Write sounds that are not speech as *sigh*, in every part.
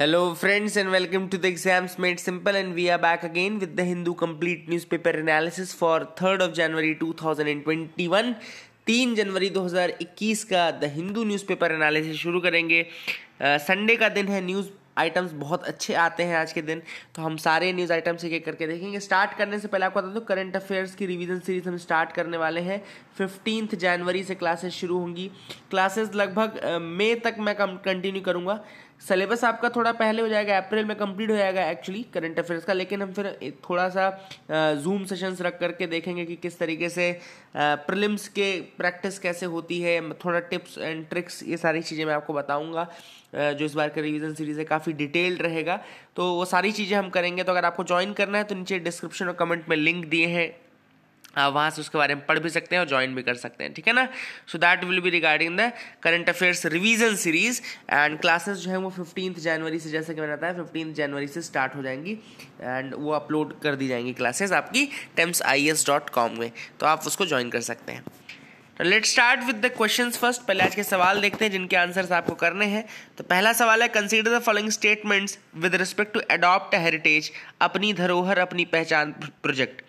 Hello friends and welcome to the exams made simple and we are back again with the Hindu complete newspaper analysis for third of January 2021 तीन जनवरी 2021 का the Hindu newspaper analysis शुरू करेंगे Sunday uh, का दिन है news items बहुत अच्छे आते हैं आज के दिन तो हम सारे न्यूज़ आइटम्स एक एक करके देखेंगे स्टार्ट करने से पहले आपको बता दूँ करंट अफेयर्स की रिवीजन सीरीज हम स्टार्ट करने वाले हैं फिफ्टीन जनवरी से क्लासेस शुरू होंगी क्लासेस लगभग मई uh, तक मैं कंटिन्यू करूँगा सिलेबस आपका थोड़ा पहले हो जाएगा अप्रैल में कंप्लीट हो जाएगा एक्चुअली करंट अफेयर्स का लेकिन हम फिर थोड़ा सा जूम सेशंस रख करके देखेंगे कि किस तरीके से प्रिलिम्स के प्रैक्टिस कैसे होती है थोड़ा टिप्स एंड ट्रिक्स ये सारी चीज़ें मैं आपको बताऊंगा जो इस बार का रिविजन सीरीज़ है काफ़ी डिटेल्ड रहेगा तो वो सारी चीज़ें हम करेंगे तो अगर आपको ज्वाइन करना है तो नीचे डिस्क्रिप्शन और कमेंट में लिंक दिए हैं आप वहाँ से उसके बारे में पढ़ भी सकते हैं और ज्वाइन भी कर सकते हैं ठीक है ना so that will be regarding the current affairs revision series and classes जो है वो फिफ्टींथ जनवरी से जैसे कि मैंने बताया फिफ्टींथ जनवरी से स्टार्ट हो जाएंगी एंड वो अपलोड कर दी जाएंगी क्लासेस आपकी Tems I S dot com में तो आप उसको ज्वाइन कर सकते हैं तो let start with the question first पहले आज के सवाल देखते हैं जिनके आंसर्स आपको करने हैं तो पहला सवाल है consider the following statements with respect to adopt heritage अपनी धरोहर अपनी पहचान प्रोजेक्ट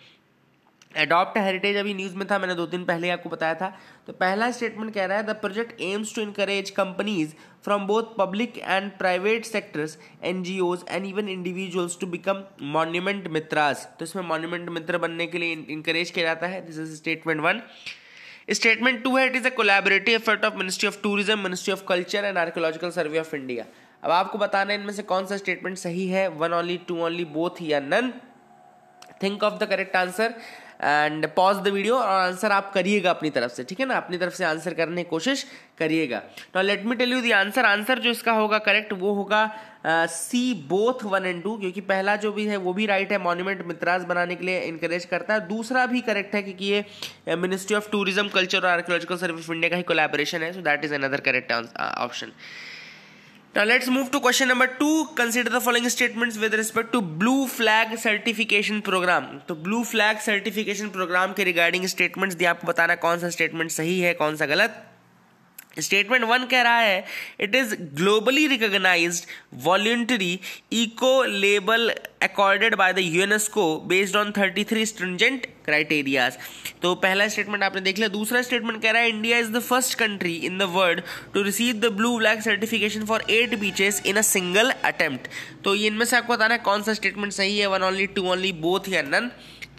एडॉप्ट हेरिटेज अभी न्यूज़ में था मैंने दो दिन पहले आपको बताया था तो पहला स्टेटमेंट कह रहा है the project aims to encourage companies from both public and private sectors N G Os and even individuals to become monument मित्रास तो इसमें मॉन्यूमेंट मित्र बनने के लिए इंकरेज किया जाता है this is statement one statement two है it is a collaborative effort of ministry of tourism ministry of culture and archaeological survey of India अब आपको बताना है इनमें से कौन सा स्टेटमेंट सही है one only two only both या none think of the correct answer and pause the video और आंसर आप करिएगा अपनी तरफ से ठीक है ना अपनी तरफ से आंसर करने की कोशिश करिएगा now let me tell you the answer answer जो इसका होगा करेक्ट वो होगा C both one and two क्योंकि पहला जो भी है वो भी राइट है मॉन्यूमेंट मित्रास बनाने के लिए इनकरेज करता है दूसरा भी करेक्ट है क्योंकि ये मिनिस्ट्री ऑफ टूरिज्म कल्चर और आर्कियोलॉजिकल सर्विस ऑफ इंडिया का ही कोलैबोरेशन है so that is another correct option Now let's move to question number two. Consider the following statements with respect to blue flag certification program. तो blue flag certification program के regarding statements दिया आपको बताना कौन सा statement सही है कौन सा गलत स्टेटमेंट वन कह रहा है it is globally recognise voluntary eco label accorded by the UNESCO based on thirty three stringent criterias तो पहला स्टेटमेंट आपने देख लिया दूसरा स्टेटमेंट कह रहा है India is the first country in the world to receive the blue black certification for eight beaches in a single attempt तो ये इनमें से आपको बताना है कौन सा स्टेटमेंट सही है one only two only both या none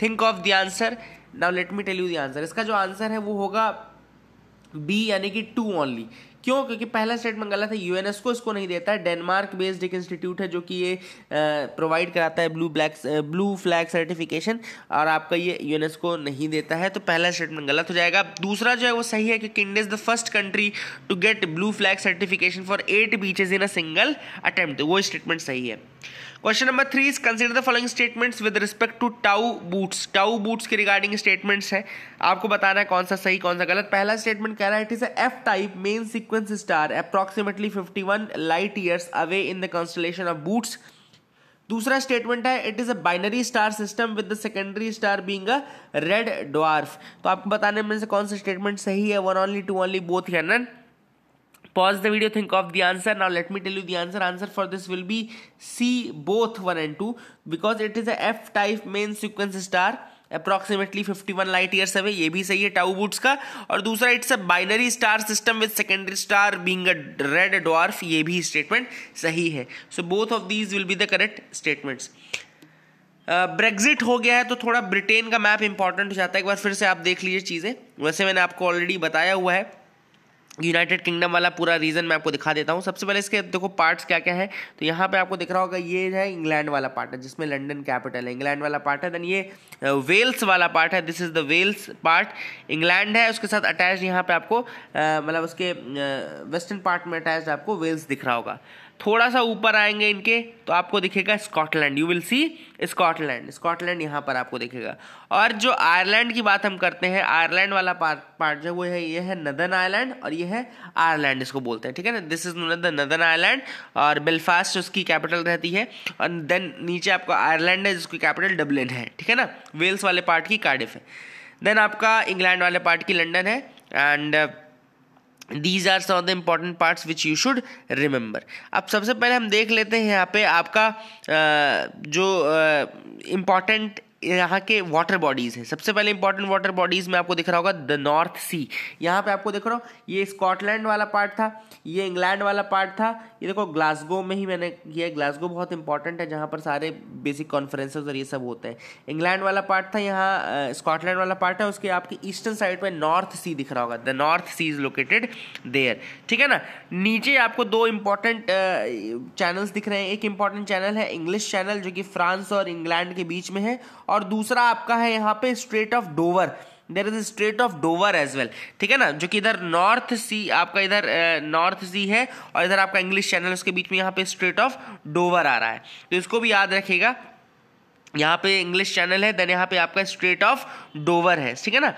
think of the answer now let me tell you the answer इसका जो आंसर है वो होगा बी यानी कि टू ओनली क्यों क्योंकि पहला स्टेट मंगाला था यूएनएसको इसको नहीं देता है डेनमार्क बेस्ड एक इंस्टीट्यूट है जो कि ये प्रोवाइड कराता है blue black blue flag certification और आपका ये यूएनएसको नहीं देता है तो पहला स्टेटमेंट गलत हो जाएगा दूसरा जो है वो सही है क्योंकि India is the first country to get blue flag certification for eight beaches in a single attempt वो स्टेटमेंट सही है question number three is consider the following statements with respect to Tau Bootis Tau Bootis के regarding statements है आपको बताना है कौन सा सही कौन सा गलत पहला स्टेटमेंट कह रहा है it is F type main sequence star fifty one light years away in the constellation of Bootes दूसरा स्टेटमेंट है it is a binary star system with the secondary star being a red dwarf तो आपको बताने में से कौन सा statement सही है one only two only both या none pause the video think of the answer now let me tell you the answer answer for this will be c both 1 and 2 because it is F type main sequence star star approximately 51 light years away ये भी सही है Tau Bootis का और दूसरा it's a binary star system with secondary star being a red dwarf ये भी statement सही है so both of these will be the correct statements Brexit हो गया है तो थोड़ा ब्रिटेन का मैप इंपॉर्टेंट हो जाता है एक बार फिर से आप देख लीजिए चीज़ें वैसे मैंने आपको ऑलरेडी बताया हुआ है यूनाइटेड किंगडम वाला पूरा रीजन मैं आपको दिखा देता हूँ सबसे पहले इसके देखो पार्ट्स क्या क्या है तो यहाँ पे आपको दिख रहा होगा ये है इंग्लैंड वाला पार्ट है जिसमें लंदन कैपिटल है इंग्लैंड वाला पार्ट है देन ये वेल्स uh, वाला पार्ट है this is the Wales part England है उसके साथ अटैच यहाँ पे आपको uh, मतलब उसके वेस्टर्न uh, पार्ट में अटैच आपको वेल्स दिख रहा होगा थोड़ा सा ऊपर आएंगे इनके तो आपको दिखेगा Scotland you will see Scotland Scotland यहाँ पर आपको दिखेगा और जो आयरलैंड की बात हम करते हैं आयरलैंड वाला पार्ट पार्ट जो वो है ये है नदन आयरलैंड और ये है आयरलैंड इसको बोलते हैं ठीक है ना दिस इज नदन आयरलैंड और बेलफास्ट उसकी कैपिटल रहती है और देन नीचे आपका आयरलैंड है जिसकी कैपिटल डब्लिन है ठीक है ना वेल्स वाले पार्ट की कार्डिफ है देन आपका इंग्लैंड वाले पार्ट की लंडन है and these are some of the important parts which you should remember अब सबसे पहले हम देख लेते हैं यहाँ पे आपका जो इम्पॉर्टेंट यहाँ के वाटर बॉडीज़ हैं सबसे पहले इंपॉर्टेंट वाटर बॉडीज़ में आपको दिख रहा होगा द नॉर्थ सी यहाँ पे आपको दिख रहा हूँ ये स्कॉटलैंड वाला पार्ट था ये इंग्लैंड वाला पार्ट था ये देखो ग्लासगो में ही मैंने किया ग्लासगो बहुत इंपॉर्टेंट है जहाँ पर सारे बेसिक कॉन्फ्रेंसेज और ये सब होते हैं इंग्लैंड वाला पार्ट था यहाँ स्कॉटलैंड वाला पार्ट है उसके आपके ईस्टर्न साइड पर नॉर्थ सी दिख रहा होगा the North Sea is located there ठीक है ना नीचे आपको दो इंपॉर्टेंट चैनल्स दिख रहे हैं एक इंपॉर्टेंट चैनल है इंग्लिश चैनल जो कि फ्रांस और इंग्लैंड के बीच में है और दूसरा आपका है यहाँ पे Strait of Dover there is Strait of Dover as well ठीक है ना जो कि इधर नॉर्थ सी आपका इधर नॉर्थ सी है और इधर आपका इंग्लिश चैनल उसके बीच में यहाँ पे स्ट्रेट ऑफ डोवर आ रहा है तो इसको भी याद रखेगा यहाँ पे इंग्लिश चैनल है देन यहाँ पे आपका स्ट्रेट ऑफ डोवर है ठीक है ना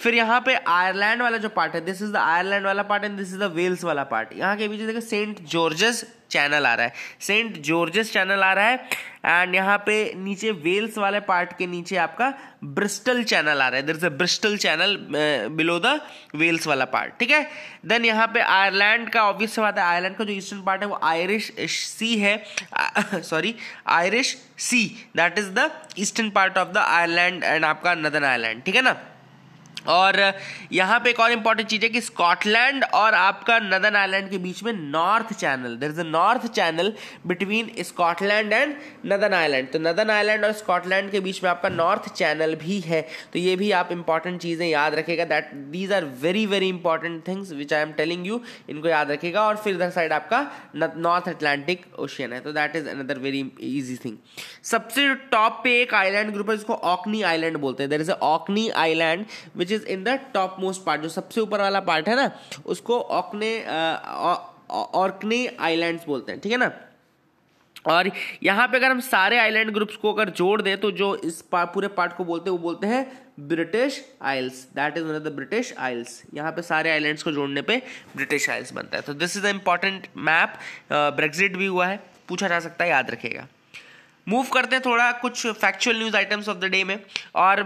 फिर यहाँ पे आयरलैंड वाला जो पार्ट है दिस इज द आयरलैंड वाला part and this is the Wales वाला पार्ट यहाँ के बीच देखो सेंट जॉर्जेस चैनल आ रहा है सेंट जॉर्जेस चैनल आ रहा है एंड यहाँ पे नीचे वेल्स वाले पार्ट के नीचे आपका ब्रिस्टल चैनल आ रहा है there is a Bristol Channel below the Wales वाला पार्ट ठीक है देन यहाँ पे आयरलैंड का ऑब्वियस बात है आयरलैंड का जो ईस्टर्न पार्ट है वो आयरिश सी है sorry Irish Sea that is the eastern part of the Ireland एंड आपका नदन आयरलैंड ठीक है ना और यहाँ पे एक और इम्पॉर्टेंट चीज़ है कि स्कॉटलैंड और आपका नदन आइलैंड के बीच में North Channel there is a North Channel between Scotland and Northern Island तो नदन आइलैंड और स्कॉटलैंड के बीच में आपका नॉर्थ चैनल भी है तो ये भी आप इंपॉर्टेंट चीज़ें याद रखेगा that these are very very important things which I am telling you इनको याद रखेगा और फिर इधर साइड आपका नॉर्थ अटलांटिक ओशियन है तो that is another very easy thing सबसे टॉप पे एक आइलैंड ग्रुप है जिसको ऑकनी आइलैंड बोलते हैं there is Orkney Island which is in the top most part जो सबसे ऊपर वाला पार्ट है ना उसको ऑकने ऑर्कनी आइलैंड्स बोलते हैं ठीक है ना और यहाँ पे अगर हम सारे आइलैंड ग्रुप्स को अगर जोड़ दें तो जो इस पा, पूरे पार्ट को बोलते हैं वो बोलते हैं British Isles that is one of the British Isles यहाँ पे सारे आइलैंड्स को जोड़ने पे ब्रिटिश आइल्स बनता है तो this is a important map Brexit भी हुआ है पूछा जा सकता है याद रखेगा मूव करते हैं थोड़ा कुछ factual news items of the day में और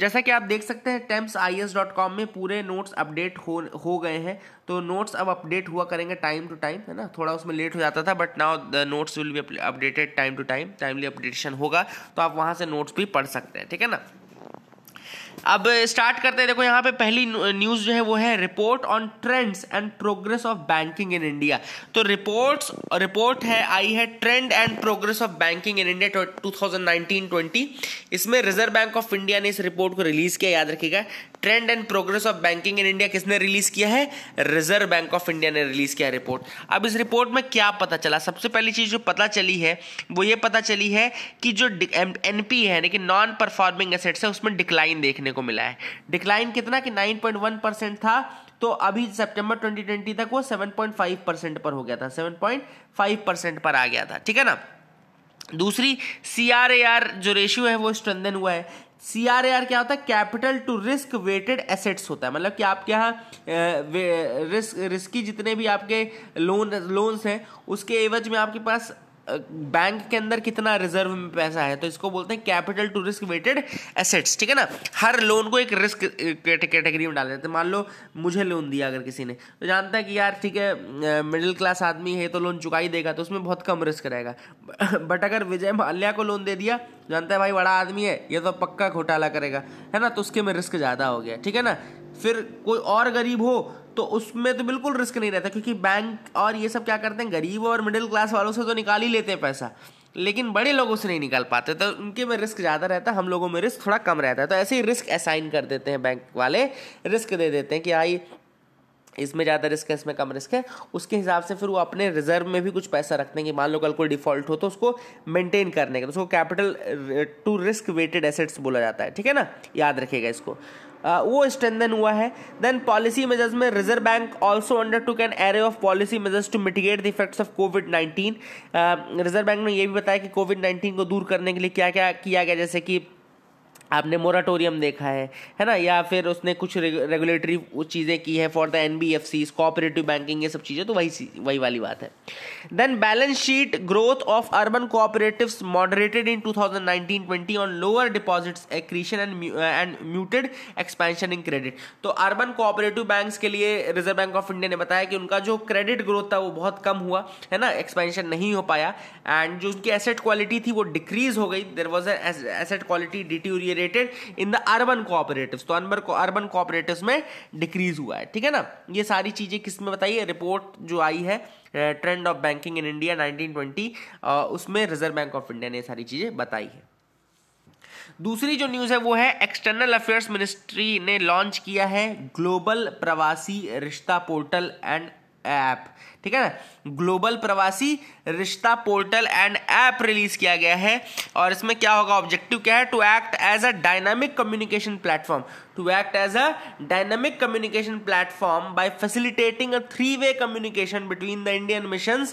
जैसा कि आप देख सकते हैं Tems I S dot com में पूरे नोट्स अपडेट हो हो गए हैं तो नोट्स अब अपडेट हुआ करेंगे टाइम टू टाइम है ना थोड़ा उसमें लेट हो जाता था but now the notes will be updated time to time timely updation होगा तो आप वहाँ से नोट्स भी पढ़ सकते हैं ठीक है ना अब स्टार्ट करते हैं देखो यहाँ पे पहली न्यूज़ जो है वो है report on trends and progress of banking in India तो रिपोर्ट्स रिपोर्ट है आई है trend and progress of banking in India 2019-20 इसमें रिजर्व बैंक ऑफ इंडिया ने इस रिपोर्ट को रिलीज़ किया याद रखिएगा trend and progress of banking in India किसने रिलीज़ किया है रिजर्व बैंक ऑफ इंडिया ने रिलीज़ किया रिपोर्ट अब इस रिपोर्ट में क्या पता चला सबसे पहली चीज़ जो पता चली है वो ये पता चली है कि जो एन है यानी कि नॉन परफॉर्मिंग एसेट्स है उसमें डिक्लाइन देखने देखने को मिला है डिक्लाइन कितना कि 9.1 परसेंट था तो अभी सितंबर 2020 तक वो 7.5 परसेंट पर हो गया था 7.5 परसेंट पर आ गया था ठीक है ना दूसरी सी जो रेशियो है वो स्ट्रेंदन हुआ है सी क्या होता है capital to risk weighted assets होता है मतलब कि आपके यहाँ रिस्क रिस्की जितने भी आपके लोन लोन्स हैं उसके एवज में आपके पास बैंक के अंदर कितना रिजर्व में पैसा है तो इसको बोलते हैं capital to risk weighted assets ठीक है ना हर लोन को एक रिस्क कैटेगरी में डाल देते हैं मान लो मुझे लोन दिया अगर किसी ने तो जानता है कि यार ठीक है मिडिल क्लास आदमी है तो लोन चुका ही देगा तो उसमें बहुत कम रिस्क रहेगा बट *laughs* अगर विजय माल्या को लोन दे दिया जानता है भाई बड़ा आदमी है ये तो पक्का घोटाला करेगा है ना तो उसके में रिस्क ज़्यादा हो गया ठीक है ना फिर कोई और गरीब हो तो उसमें तो बिल्कुल रिस्क नहीं रहता क्योंकि बैंक और ये सब क्या करते हैं गरीब और मिडिल क्लास वालों से तो निकाल ही लेते हैं पैसा लेकिन बड़े लोगों से नहीं निकाल पाते तो उनके में रिस्क ज़्यादा रहता है हम लोगों में रिस्क थोड़ा कम रहता है तो ऐसे ही रिस्क असाइन कर देते हैं बैंक वाले रिस्क दे देते हैं कि आई हाँ, इसमें ज़्यादा रिस्क है इसमें कम रिस्क है उसके हिसाब से फिर वो अपने रिजर्व में भी कुछ पैसा रखते हैं कि मान लो कल कोई डिफॉल्ट हो तो उसको मेंटेन करने का तो उसको capital to risk weighted assets बोला जाता है ठीक है ना याद रखेगा इसको वो स्ट्रेंथन हुआ है देन पॉलिसी मेजर्स में Reserve Bank also undertaken array of policy measures to mitigate the effects of COVID nineteen Reserve Bank ने यह भी बताया कि कोविड नाइन्टीन को दूर करने के लिए क्या क्या किया गया जैसे कि आपने मोराटोरियम देखा है है ना या फिर उसने कुछ रेगुलेटरी चीज़ें की है for the N B F Cs cooperative banking ये सब चीज़ें तो वही वही वाली बात है then balance sheet growth of urban cooperative moderated in 2019-20 on lower deposits accretion and and muted expansion in credit तो अर्बन कोऑपरेटिव बैंक के लिए रिजर्व बैंक ऑफ इंडिया ने बताया कि उनका जो क्रेडिट ग्रोथ था वो बहुत कम हुआ है ना एक्सपेंशन नहीं हो पाया एंड जो उनकी एसेट क्वालिटी थी वो डिक्रीज हो गई देर वॉज एसेट क्वालिटी डिटी generated in the urban cooperative तो अनबर को अर्बन कोऑपरेटिव में डिक्रीज हुआ है ठीक है ना ये सारी चीजें किस में बताइए रिपोर्ट जो आई है trend of banking in India 1920 उसमें रिजर्व बैंक ऑफ इंडिया ने सारी चीजें बताई है दूसरी जो न्यूज़ है वो है एक्सटर्नल अफेयर्स मिनिस्ट्री ने लॉन्च किया है ग्लोबल प्रवासी रिश्ता पोर्टल एंड ऐप ठीक है ना ग्लोबल प्रवासी रिश्ता पोर्टल एंड ऐप रिलीज किया गया है और इसमें क्या होगा ऑब्जेक्टिव क्या है to act as a dynamic communication platform to act as a dynamic communication platform by facilitating a three way communication between the Indian mission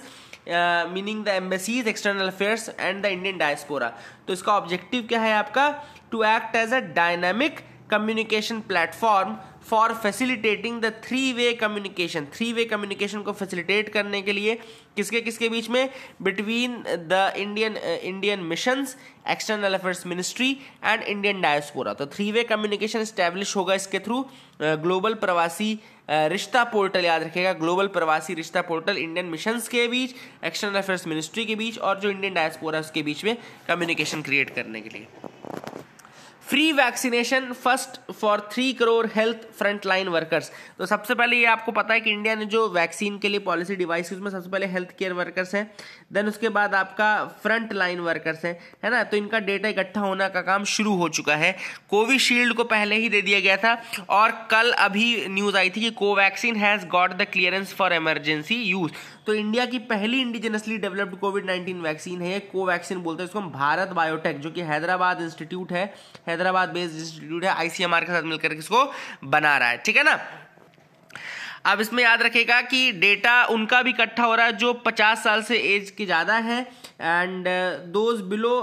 meaning the embassies external affairs and the Indian diaspora तो इसका objective क्या है आपका to act as a dynamic communication platform for facilitating the three way communication three way communication को facilitate करने के लिए किसके किसके बीच में between the Indian Indian missions external affairs ministry and Indian diaspora तो थ्री वे कम्युनिकेशन इस्टेब्लिश होगा इसके थ्रू uh, ग्लोबल uh, प्रवासी रिश्ता पोर्टल याद रखेगा ग्लोबल प्रवासी रिश्ता पोर्टल इंडियन मिशंस के बीच एक्सटर्नल अफेयर्स मिनिस्ट्री के बीच और जो इंडियन डायस्पोरा उसके बीच में कम्युनिकेशन क्रिएट करने के लिए free vaccination first for three crore health frontline workers तो सबसे पहले ये आपको पता है कि इंडिया ने जो वैक्सीन के लिए पॉलिसी डिवाइस उसमें सबसे पहले हेल्थ केयर वर्कर्स हैं देन उसके बाद आपका फ्रंट लाइन वर्कर्स हैं है ना तो इनका डेटा इकट्ठा होना का काम शुरू हो चुका है कोविशील्ड को पहले ही दे दिया गया था और कल अभी न्यूज़ आई थी कि Covaxin has got the clearance for emergency use तो इंडिया की पहली indigenously developed covid nineteen vaccine है कोवैक्सीन बोलते हैं इसको हम भारत बायोटेक जो कि हैदराबाद इंस्टीट्यूट है हैदराबाद बेस्ड इंस्टीट्यूट है आईसीएमआर के साथ मिलकर इसको बना रहा है ठीक है ना अब इसमें याद रखेगा कि डेटा उनका भी इकट्ठा हो रहा है जो पचास साल से एज के ज़्यादा है and those below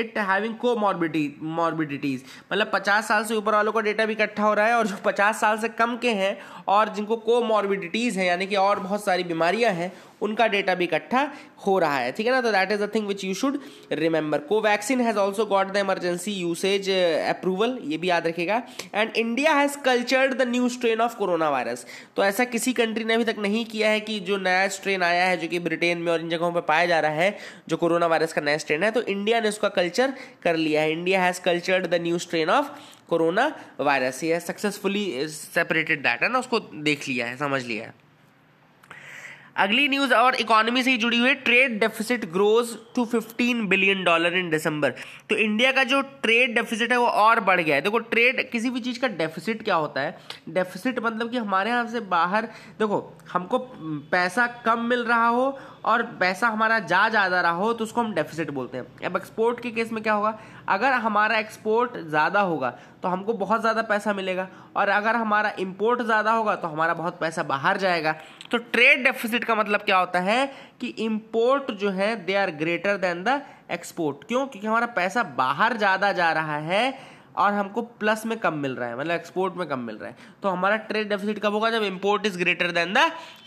it having co morbidi morbidities मतलब पचास साल से ऊपर वालों का डेटा भी इकट्ठा हो रहा है और जो पचास साल से कम के हैं और जिनको को मॉर्बिडिटीज़ हैं यानी कि और बहुत सारी बीमारियां हैं उनका डेटा भी इकट्ठा हो रहा है ठीक है ना तो that is a thing which you should remember Covaxin has also got the emergency usage approval ये भी याद रखेगा and India has cultured the new strain of corona virus तो ऐसा किसी कंट्री ने अभी तक नहीं किया है कि जो नया स्ट्रेन आया है जो कि ब्रिटेन में और इन जगहों पर पाया जा रहा है जो कोरोना वायरस का नया स्ट्रेन है तो इंडिया ने उसका कल्चर कर लिया है India has cultured the new strain of corona virus ये सक्सेसफुली सेपरेटेड दैट है ना उसको देख लिया है समझ लिया है अगली न्यूज और इकोनॉमी से ही जुड़ी हुई है trade deficit grows to 15 billion dollar in December तो इंडिया का जो ट्रेड डेफिसिट है वो और बढ़ गया है देखो ट्रेड किसी भी चीज़ का डेफिसिट क्या होता है डेफिसिट मतलब कि हमारे यहाँ से बाहर देखो हमको पैसा कम मिल रहा हो और पैसा हमारा जा ज़्यादा रहा हो तो उसको हम डेफिसिट बोलते हैं अब एक्सपोर्ट के केस में क्या होगा अगर हमारा एक्सपोर्ट ज़्यादा होगा तो हमको बहुत ज़्यादा पैसा मिलेगा और अगर हमारा इम्पोर्ट ज़्यादा होगा तो हमारा बहुत पैसा बाहर जाएगा तो ट्रेड डेफिसिट का मतलब क्या होता है कि इम्पोर्ट जो है they are greater than the export क्यों क्योंकि हमारा पैसा बाहर ज़्यादा जा रहा है और हमको प्लस में कम मिल रहा है मतलब एक्सपोर्ट में कम मिल रहा है तो हमारा ट्रेड डेफिसिट कब होगा जब import is greater than the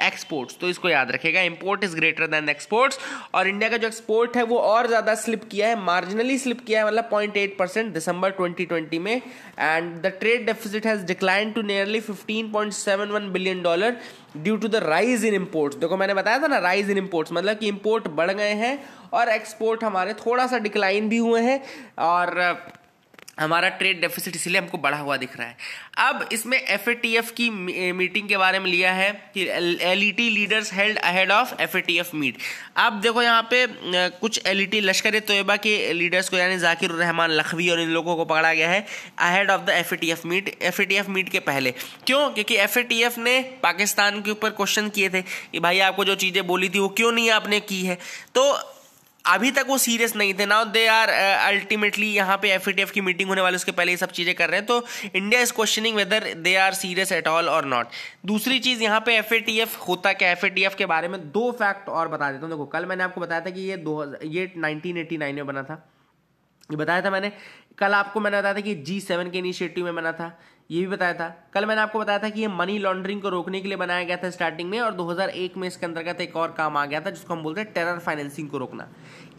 exports तो इसको याद रखेगा import is greater than exports और इंडिया का जो एक्सपोर्ट है वो और ज़्यादा स्लिप किया है मार्जिनली स्लिप किया है मतलब point eight percent December twenty twenty में and the trade deficit has decline to nearly fifteen point seven one billion dollar due to the rise in imports देखो मैंने बताया था ना राइज इन इम्पोर्ट्स मतलब कि इम्पोर्ट बढ़ गए हैं और एक्सपोर्ट हमारे थोड़ा सा डिक्लाइन भी हुए हैं और हमारा ट्रेड डेफिसिट इसलिए हमको बढ़ा हुआ दिख रहा है अब इसमें एफ की मीटिंग के बारे में लिया है कि L leaders held ahead of F meet अब देखो यहाँ पे कुछ एल ई e लश्कर तोयबा के लीडर्स को यानी जाकिर रहमान लखवी और इन लोगों को पकड़ा गया है ahead of the F meet F meet के पहले क्यों क्योंकि एफ ने पाकिस्तान के ऊपर क्वेश्चन किए थे कि भाई आपको जो चीज़ें बोली थी वो क्यों नहीं आपने की है तो अभी तक वो सीरियस नहीं थे नाउ दे आर अल्टीमेटली यहाँ पे एफ की मीटिंग होने वाली उसके पहले ये सब चीज़ें कर रहे हैं तो India is questioning whether they are serious at all और नॉट दूसरी चीज़ यहाँ पे एफ होता क्या एफ के बारे में दो फैक्ट और बता देता हूँ देखो कल मैंने आपको बताया था कि ये दो ये नाइनटीन में बना था ये बताया था मैंने कल आपको मैंने बताया था कि जी सेवन के इनिशिएटिव में बना था ये भी बताया था कल मैंने आपको बताया था कि ये मनी लॉन्ड्रिंग को रोकने के लिए बनाया गया था स्टार्टिंग में और 2001 में इसके अंतर्गत एक और काम आ गया था जिसको हम बोलते हैं टेरर फाइनेंसिंग को रोकना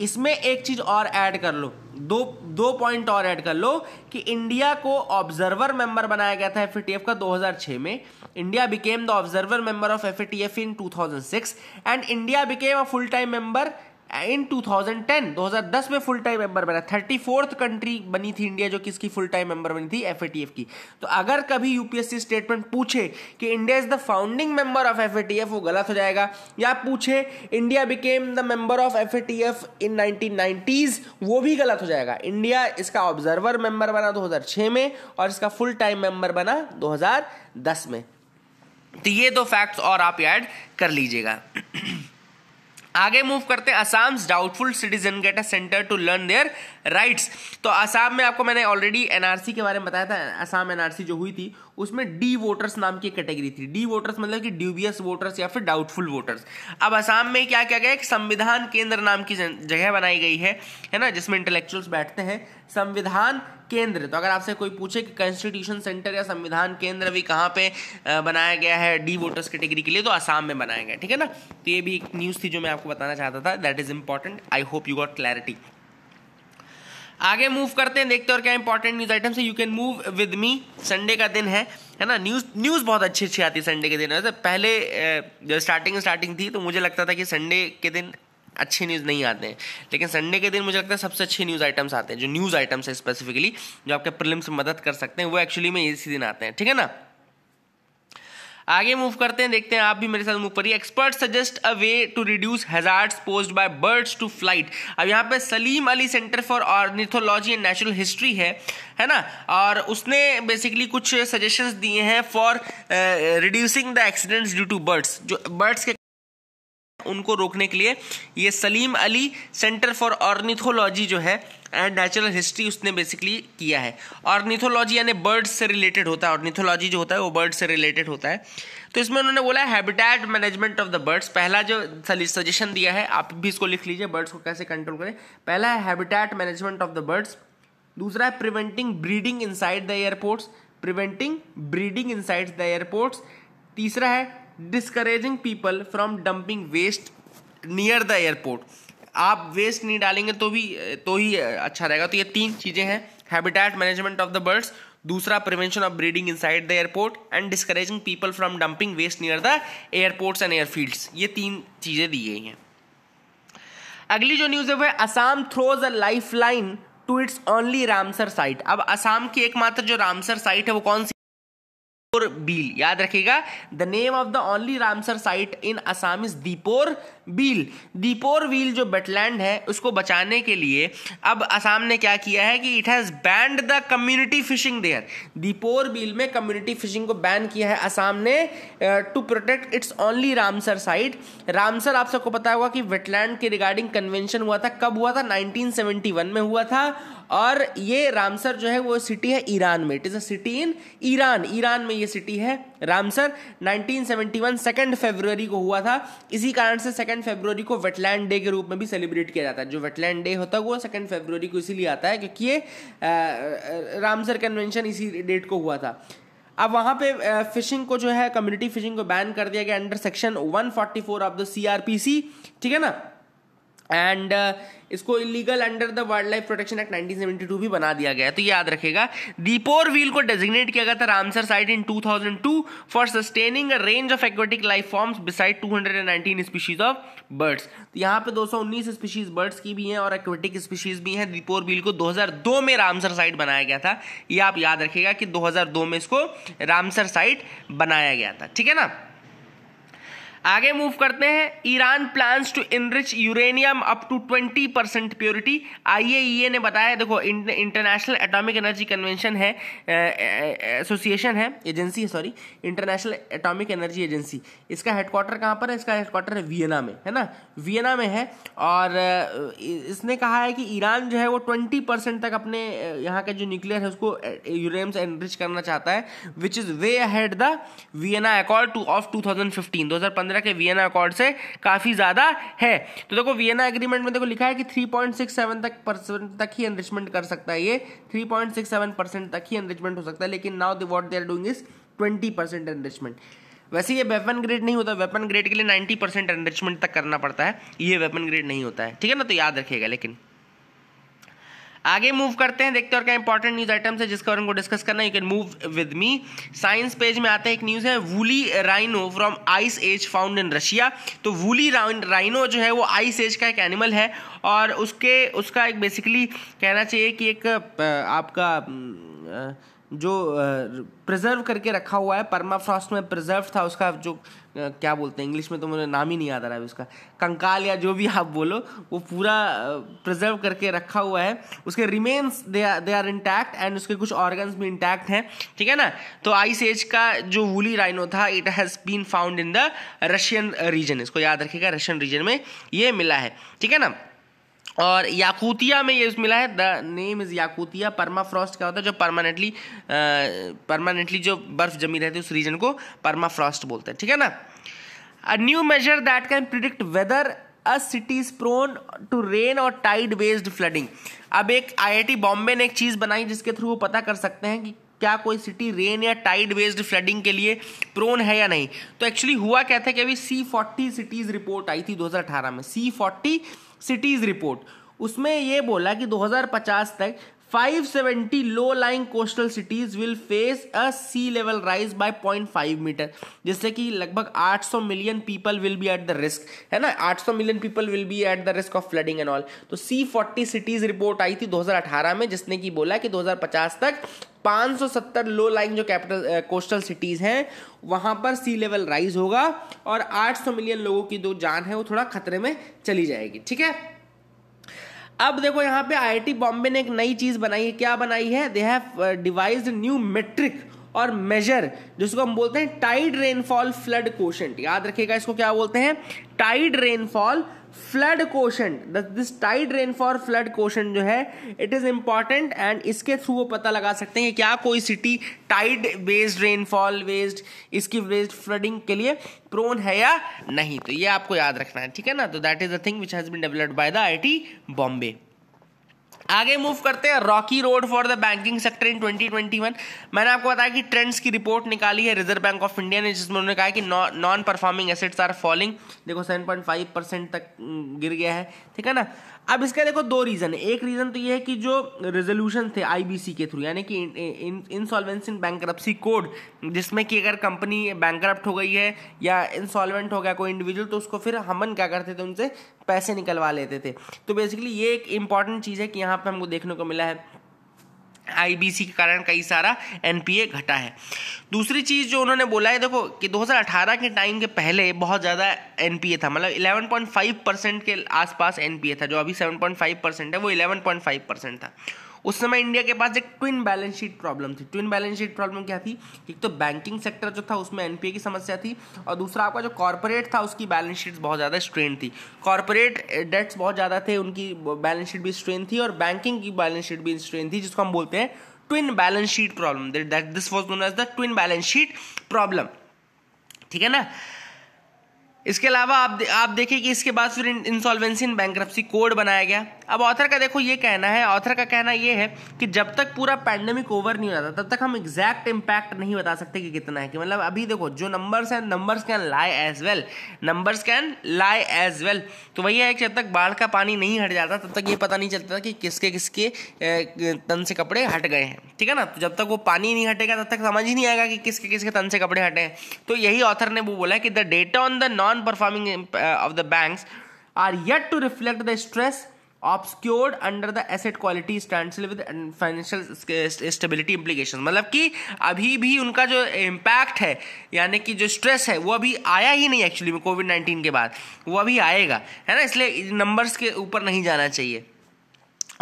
इसमें एक चीज़ और ऐड कर लो दो दो पॉइंट और ऐड कर लो कि इंडिया को ऑब्जर्वर मेंबर बनाया गया था एफ का दो में India became the observer member of F in two and India became a full time member in 2010 2010 में फुल टाइम मेंबर बना थर्टी फोर्थ कंट्री बनी थी इंडिया जो किसकी फुल टाइम मेंबर बनी थी एफ की तो अगर कभी यूपीएससी स्टेटमेंट पूछे कि India is the founding member of F वो गलत हो जाएगा या पूछे India became the member of F in nineteen वो भी गलत हो जाएगा इंडिया इसका ऑब्जर्वर मेंबर बना दो में और इसका फुल टाइम मेंबर बना दो में तो ये दो फैक्ट्स और आप ऐड कर लीजिएगा आगे मूव करते हैं Assam's doubtful citizen get a centre to learn their rights तो असम में आपको मैंने ऑलरेडी एनआरसी के बारे में बताया था असम एनआरसी जो हुई थी उसमें डी वोटर्स नाम की कैटेगरी थी डी वोटर्स मतलब कि ड्यूबियस वोटर्स या फिर डाउटफुल वोटर्स अब असम में क्या क्या गया एक संविधान केंद्र नाम की जगह बनाई गई है है ना जिसमें इंटेलेक्चुअल्स बैठते हैं संविधान केंद्र तो अगर आपसे कोई पूछे कि कॉन्स्टिट्यूशन सेंटर या संविधान केंद्र अभी कहाँ पे बनाया गया है डी वोटर्स कैटेगरी के लिए तो आसाम में बनाया गया ठीक है ना तो ये भी एक न्यूज़ थी जो मैं आपको बताना चाहता था that is important I hope you got clarity आगे मूव करते हैं देखते हैं और क्या इंपॉर्टेंट न्यूज आइटम्स है you can move with me Sunday का दिन है है ना न्यूज़ न्यूज़ बहुत अच्छी अच्छी आती है संडे के दिन वैसे पहले जब स्टार्टिंग स्टार्टिंग थी तो मुझे लगता था कि संडे के दिन अच्छी न्यूज़ नहीं आते हैं लेकिन संडे के दिन मुझे लगता है सबसे अच्छे न्यूज़ आइटम्स आते हैं जो न्यूज़ आइटम्स है स्पेसिफिकली जो आपके प्रिलिम्स मदद कर सकते हैं वो एक्चुअली में इसी दिन आते हैं ठीक है ना आगे मूव करते हैं देखते हैं आप भी मेरे साथ मूव करिए expert suggest a way to reduce hazard pose by birds to flight अब यहाँ पे Salim Ali centre for ornithology and natural history है है ना और उसने बेसिकली कुछ सजेशंस दिए हैं for reducing the accidents due to birds जो बर्ड्स के उनको रोकने के लिए ये Salim Ali centre for ornithology जो है एंड नेचुरल हिस्ट्री उसने बेसिकली किया है ऑर्निथोलॉजी यानी बर्ड्स से रिलेटेड होता है ऑर्निथोलॉजी जो होता है वो बर्ड्स से रिलेटेड होता है तो इसमें उन्होंने बोला habitat management of the birds पहला जो सजेशन दिया है आप भी इसको लिख लीजिए बर्ड्स को कैसे कंट्रोल करें पहला है habitat management of the birds दूसरा है preventing breeding inside the airports preventing breeding inside the airports तीसरा है discouraging people from dumping waste near the airport आप वेस्ट नहीं डालेंगे तो भी तो ही अच्छा रहेगा तो ये तीन चीज़ें हैं habitat management of the birds दूसरा prevention of breeding inside the airport and discouraging people from dumping waste near the airports and airfields ये तीन चीज़ें दी गई हैं अगली जो न्यूज़ है वह Assam throws a life line to its only Ramsar site अब असम की एकमात्र जो रामसर साइट है वो कौन सी दीपोर बील याद रखिएगा the name of the only Ramsar site in Assam is Deepor Beel Deepor Beel जो बेटलैंड है उसको बचाने के लिए अब असम ने क्या किया है कि it has banned the community fishing there Deepor Beel में कम्युनिटी फिशिंग को बैन किया है असम ने to protect its only Ramsar site Ramsar आप सबको पता होगा कि वेटलैंड के रिगार्डिंग कन्वेंशन हुआ था कब हुआ था 1971 में हुआ था और ये रामसर जो है वो सिटी है ईरान में it is a city in Iran Iran में ये सिटी है रामसर 1971 सेकेंड फरवरी को हुआ था इसी कारण से सेकेंड फरवरी को वेटलैंड डे के रूप में भी सेलिब्रेट किया जाता है जो वेटलैंड डे होता है वो सेकेंड फरवरी को इसीलिए आता है क्योंकि ये रामसर कन्वेंशन इसी डेट को हुआ था अब वहाँ पे फिशिंग को जो है कम्युनिटी फिशिंग को बैन कर दिया गया under section 144 of the CrPC ठीक है ना एंड uh, इसको illegal under the wild life protection act 1972 भी बना दिया गया तो याद रखेगा दीपोर व्हील को डेजिग्नेट किया गया था Ramsar site in 2002 for sustaining a range of aquatic life forms beside 219 species of birds तो यहाँ पे 219 स्पीशीज बर्ड्स की भी हैं और एक्वेटिक स्पीशीज भी हैं दीपोर व्हील को 2002 में रामसर साइट बनाया गया था ये आप याद रखेगा कि 2002 में इसको रामसर साइट बनाया गया था ठीक है ना आगे मूव करते हैं Iran plans to enrich uranium up to 20 percent purity IAEA ने बताया देखो इंटरनेशनल एटॉमिक एनर्जी कन्वेंशन है एसोसिएशन है एजेंसी है sorry international atomic energy agency इसका हेडक्वार्टर कहाँ पर है इसका हेडक्वार्टर है वियना में है ना वियना में है और इसने कहा है कि ईरान जो है वो ट्वेंटी परसेंट तक अपने यहाँ का जो न्यूक्लियर है उसको यूरेनियम से एनरिच करना चाहता है which is way ahead the Vienna accord to of two thousand fifteen दो हज़ार 2015 के वियना अकॉर्ड से काफ़ी ज़्यादा है तो देखो वियना एग्रीमेंट में देखो लिखा है कि 3.67 तक परसेंट तक ही एनरिचमेंट कर सकता है ये 3.67 परसेंट तक ही एनरिचमेंट हो सकता है लेकिन now what they are doing is twenty percent enrichment वैसे ये वेपन ग्रेड नहीं होता वेपन ग्रेड के लिए 90 परसेंट एनरिचमेंट तक करना पड़ता है ये वेपन ग्रेड नहीं होता है ठीक है ना तो याद रखिएगा लेकिन आगे मूव करते हैं देखते हैं और क्या इंपॉर्टेंट न्यूज आइटम्स है जिसके बारे में डिस्कस करना you can move with me science page में आता है एक न्यूज है woolly rhino from ice age found in Russia तो वूली राइनो जो है वो आइस एज का एक एनिमल है और उसके उसका एक बेसिकली कहना चाहिए कि एक आपका जो प्रिजर्व करके रखा हुआ है परमाफ्रॉस्ट में प्रिजर्व था उसका जो क्या बोलते हैं इंग्लिश में तो मुझे नाम ही नहीं याद आ रहा है उसका कंकाल या जो भी आप बोलो वो पूरा प्रिजर्व करके रखा हुआ है उसके remains they they are intact and उसके कुछ ऑर्गन्स भी इंटैक्ट हैं ठीक है ना तो आइस एज का जो वूली राइनो था it has been found in the Russian region इसको याद रखिएगा रशियन रीजन में ये मिला है ठीक है ना और याकूतिया में ये मिला है the name is Yakutia permafrost क्या होता है जो परमानेंटली परमानेंटली जो बर्फ़ जमी रहती है उस रीजन को परमा फ्रॉस्ट बोलते हैं ठीक है ना a new measure that can predict whether a city is prone to rain और टाइड बेस्ड फ्लडिंग अब एक आईआईटी बॉम्बे ने एक चीज़ बनाई जिसके थ्रू वो पता कर सकते हैं कि क्या कोई सिटी रेन या टाइड बेस्ड फ्लडिंग के लिए प्रोन है या नहीं तो एक्चुअली हुआ क्या था कि अभी सी फोर्टी सिटीज़ रिपोर्ट आई थी 2018 में सी फोर्टी सिटीज़ रिपोर्ट उसमें ये बोला कि 2050 तक 570 low lying coastal cities will face a sea level rise by 0.5 meter जिससे कि लगभग 800 million people will be at the risk है ना 800 million people will be at the risk of flooding and all तो सी फोर्टी सिटीज रिपोर्ट आई थी 2018 में जिसने की बोला कि 2050 तक 570 लो लाइंग जो कैपिटल कोस्टल सिटीज़ हैं वहां पर सी लेवल राइज होगा और 800 मिलियन लोगों की जो जान है वो थोड़ा खतरे में चली जाएगी ठीक है अब देखो यहाँ पे आईआईटी बॉम्बे ने एक नई चीज़ बनाई है क्या बनाई है they have devise new metric और मेजर जिसको हम बोलते हैं टाइड रेनफॉल फ्लड क्वेश्चन याद रखिएगा इसको क्या बोलते हैं tide rainfall flood question this tide rain for flood question जो है इट इज इंपॉर्टेंट एंड इसके थ्रू वो पता लगा सकते हैं कि क्या कोई city tide based rainfall based इसकी बेस्ड फ्लडिंग के लिए प्रोन है या नहीं तो ये आपको याद रखना है ठीक है ना तो that is the thing which has been developed by the I Bombay आगे मूव करते हैं rocky road for the banking sector in 2021 मैंने आपको बताया कि ट्रेंड्स की रिपोर्ट निकाली है रिजर्व बैंक ऑफ इंडिया ने जिसमें उन्होंने कहा कि non performing assets are falling देखो 7.5 परसेंट तक गिर गया है ठीक है ना अब इसका देखो दो रीज़न है एक रीज़न तो ये है कि जो रेजोल्यूशन थे आईबीसी के थ्रू यानी कि इंसॉल्वेंस इन बैंक कोड जिसमें कि अगर कंपनी बैंक हो गई है या इंसॉल्वेंट हो गया कोई इंडिविजुअल तो उसको फिर हमन क्या करते थे उनसे पैसे निकलवा लेते थे तो बेसिकली ये एक इंपॉर्टेंट चीज़ है कि यहाँ पर हमको देखने को मिला है आईबीसी के कारण कई सारा एनपीए घटा है दूसरी चीज़ जो उन्होंने बोला है देखो कि 2018 के टाइम के पहले बहुत ज़्यादा एनपीए था मतलब 11.5 परसेंट के आसपास एनपीए था जो अभी 7.5 परसेंट है वो 11.5 परसेंट था उस समय इंडिया के पास एक ट्विन बैलेंस शीट प्रॉब्लम थी ट्विन बैलेंस शीट प्रॉब्लम क्या थी एक तो बैंकिंग सेक्टर जो था उसमें एनपीए की समस्या थी और दूसरा आपका जो कॉरपोरेट था उसकी बैलेंस शीट बहुत ज़्यादा स्ट्रेन थी कॉरपोरेट डेट्स eh, बहुत ज़्यादा थे उनकी बैलेंस शीट भी स्ट्रेन थी और बैंकिंग की बैलेंस शीट भी स्ट्रेन थी जिसको हम बोलते हैं twin balance sheet problem that this was known as the twin balance sheet problem ठीक है ना इसके अलावा आप दे, आप देखिए कि इसके बाद फिर इंसॉल्वेंसी इन बैंक कोड बनाया गया अब ऑथर का देखो ये कहना है ऑथर का कहना ये है कि जब तक पूरा पैंडेमिक ओवर नहीं हो जाता तब तक हम एग्जैक्ट इम्पैक्ट नहीं बता सकते कि कितना है कि मतलब अभी देखो जो नंबर्स हैं numbers can lie as well numbers can lie as well तो वही है कि जब तक बाढ़ का पानी नहीं हट जाता तब तक ये पता नहीं चलता कि किसके किसके तन से कपड़े हट गए हैं ठीक है ना तो जब तक वो पानी नहीं हटेगा तब तक समझ ही नहीं आएगा कि किसके किसके तन से कपड़े हटे हैं तो यही ऑथर ने वो बोला कि the data on the non performing of the banks are yet to reflect the stress obscured under the asset quality stand with financial stability implication मतलब कि अभी भी उनका जो इम्पैक्ट है यानी कि जो स्ट्रेस है वो अभी आया ही नहीं एक्चुअली में कोविड नाइन्टीन के बाद वो अभी आएगा है ना इसलिए नंबर्स के ऊपर नहीं जाना चाहिए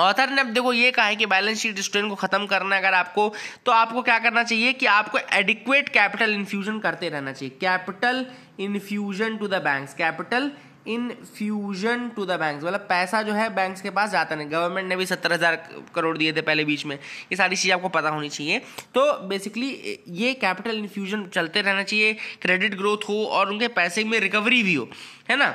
ऑथर ने अब देखो ये कहा है कि बैलेंस शीट स्टूडेंट को खत्म करना है अगर आपको तो आपको क्या करना चाहिए कि आपको एडिक्वेट कैपिटल इन्फ्यूजन करते रहना चाहिए capital infusion to the banks capital infusion to the banks मतलब पैसा जो है बैंक्स के पास जाता नहीं गवर्नमेंट ने भी सत्तर हज़ार करोड़ दिए थे पहले बीच में ये सारी चीज़ आपको पता होनी चाहिए तो बेसिकली ये कैपिटल इन्फ्यूजन चलते रहना चाहिए क्रेडिट ग्रोथ हो और उनके पैसे में रिकवरी भी हो है ना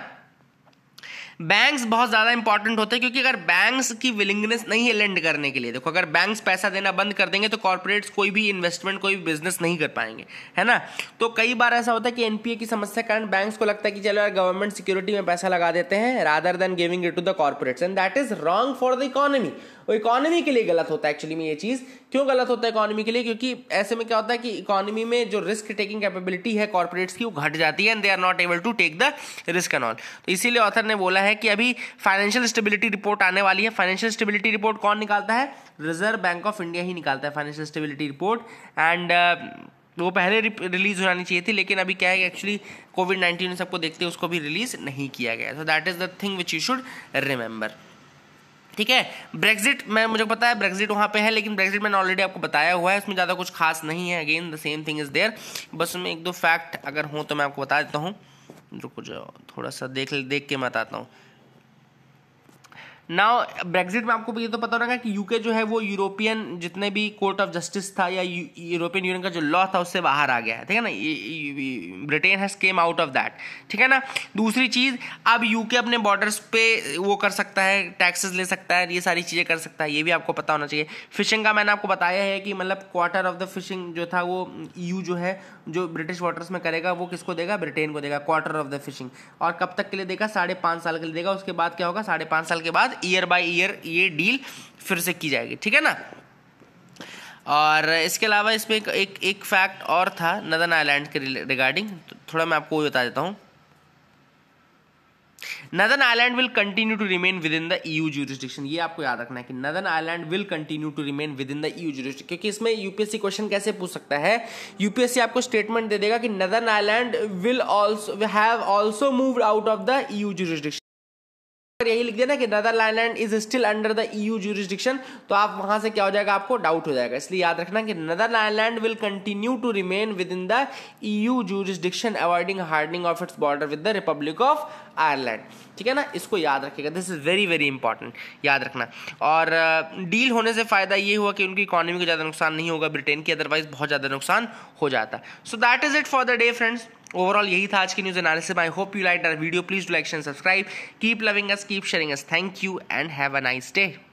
बैंक्स बहुत ज़्यादा इंपॉर्टेंट होते हैं क्योंकि अगर बैंक्स की विलिंगनेस नहीं है लेंड करने के लिए देखो अगर बैंक्स पैसा देना बंद कर देंगे तो कॉर्पोरेट्स कोई भी इन्वेस्टमेंट कोई भी बिजनेस नहीं कर पाएंगे है ना तो कई बार ऐसा होता है कि एनपीए की समस्या कारण बैंक्स को लगता है कि चलो यार गवर्नमेंट सिक्योरिटी में पैसा लगा देते हैं rather than giving it to the corporates and that is wrong for the economy वो इकोनॉमी के लिए गलत होता है एक्चुअली में ये चीज़ क्यों गलत होता है इकोनॉमी के लिए क्योंकि ऐसे में क्या होता है कि इकोनॉमी में जो रिस्क टेकिंग कैपेबिलिटी है कॉर्पोरेट्स की वो घट जाती है and they are not able to take the risk and all तो इसीलिए ऑथर ने बोला है कि अभी फाइनेंशियल स्टेबिलिटी रिपोर्ट आने वाली है फाइनेंशियल स्टेबिलिटी रिपोर्ट कौन निकालता है रिजर्व बैंक ऑफ इंडिया ही निकालता है फाइनेंशियल स्टेबिलिटी रिपोर्ट एंड वो पहले रिलीज हो जानी चाहिए थी लेकिन अभी क्या है कि एक्चुअली कोविड नाइन्टीन सबको देखते हुए उसको भी रिलीज नहीं किया गया so that is the thing which you should remember ठीक है ब्रेग्जिट मैं मुझे पता है ब्रेग्जिट वहाँ पे है लेकिन ब्रेग्जिट मैंने ऑलरेडी आपको बताया हुआ है उसमें ज़्यादा कुछ खास नहीं है again the same thing is there बस उसमें एक दो फैक्ट अगर हो तो मैं आपको बता देता हूँ रुको जाओ थोड़ा सा देख देख के मैं बताता हूँ नाउ ब्रेग्जिट में आपको ये तो पता होगा कि यूके जो है वो यूरोपियन जितने भी कोर्ट ऑफ जस्टिस था या यूरोपियन यूनियन का जो लॉ था उससे बाहर आ गया है ठीक है ना Britain has came out of that ठीक है ना दूसरी चीज़ अब यूके अपने बॉर्डर्स पे वो कर सकता है टैक्सेस ले सकता है ये सारी चीज़ें कर सकता है ये भी आपको पता होना चाहिए फिशिंग का मैंने आपको बताया है कि मतलब क्वार्टर ऑफ द फिशिंग जो था वो यू जो है जो ब्रिटिश वाटर्स में करेगा वो किसको देगा ब्रिटेन को देगा क्वार्टर ऑफ द फिशिंग और कब तक के लिए देगा साढ़े पांच साल के लिए देगा उसके बाद क्या होगा साढ़े पांच साल के बाद ईयर बाय ईयर ये डील फिर से की जाएगी ठीक है ना और इसके अलावा इसमें एक एक, एक फैक्ट और था नदन आइलैंड के रिगार्डिंग तो थोड़ा मैं आपको वो बता देता हूँ Northern Island will continue to remain within the EU e jurisdiction ये आपको याद रखना है कि Northern Island will continue to remain within the EU e jurisdiction क्योंकि इसमें यूपीएससी क्वेश्चन कैसे पूछ सकता है यूपीएससी आपको स्टेटमेंट दे देगा कि Northern Island will also have also move out of the EU jurisdiction पर यही लिख देना कि Netherland is still under the EU jurisdiction तो आप वहां से क्या हो जाएगा आपको डाउट हो जाएगा इसलिए याद रखना कि Netherland will continue to remain within the EU jurisdiction avoiding hardening of its border with the Republic of Ireland ठीक है ना इसको याद रखिएगा this is very very important याद रखना और डील होने से फ़ायदा ये हुआ कि उनकी इकोनॉमी को ज़्यादा नुकसान नहीं होगा ब्रिटेन की अदरवाइज बहुत ज़्यादा नुकसान हो जाता so that is it for the day friends overall यही था आज की news analysis I hope you like our video please do like and subscribe keep loving us keep sharing us thank you and have a nice day